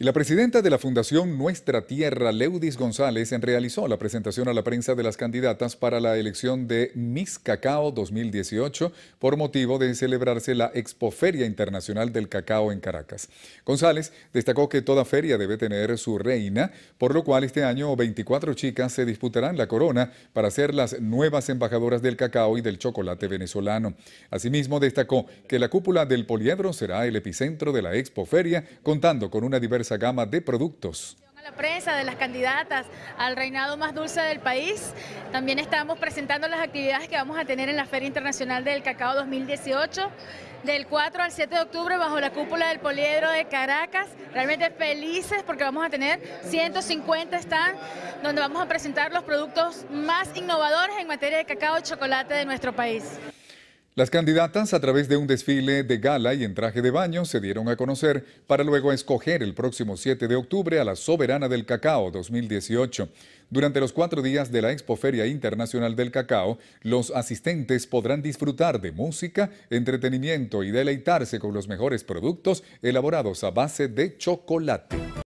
Y la presidenta de la Fundación Nuestra Tierra, Leudis González, realizó la presentación a la prensa de las candidatas para la elección de Miss Cacao 2018 por motivo de celebrarse la Expoferia Internacional del Cacao en Caracas. González destacó que toda feria debe tener su reina, por lo cual este año 24 chicas se disputarán la corona para ser las nuevas embajadoras del cacao y del chocolate venezolano. Asimismo, destacó que la cúpula del poliedro será el epicentro de la Expoferia, contando con una diversa gama de productos a la prensa, de las candidatas al reinado más dulce del país. También estamos presentando las actividades que vamos a tener en la Feria Internacional del Cacao 2018, del 4 al 7 de octubre bajo la cúpula del Poliedro de Caracas. Realmente felices porque vamos a tener 150 stands donde vamos a presentar los productos más innovadores en materia de cacao y chocolate de nuestro país. Las candidatas, a través de un desfile de gala y en traje de baño, se dieron a conocer para luego escoger el próximo 7 de octubre a la Soberana del Cacao 2018. Durante los cuatro días de la Expoferia Internacional del Cacao, los asistentes podrán disfrutar de música, entretenimiento y deleitarse con los mejores productos elaborados a base de chocolate.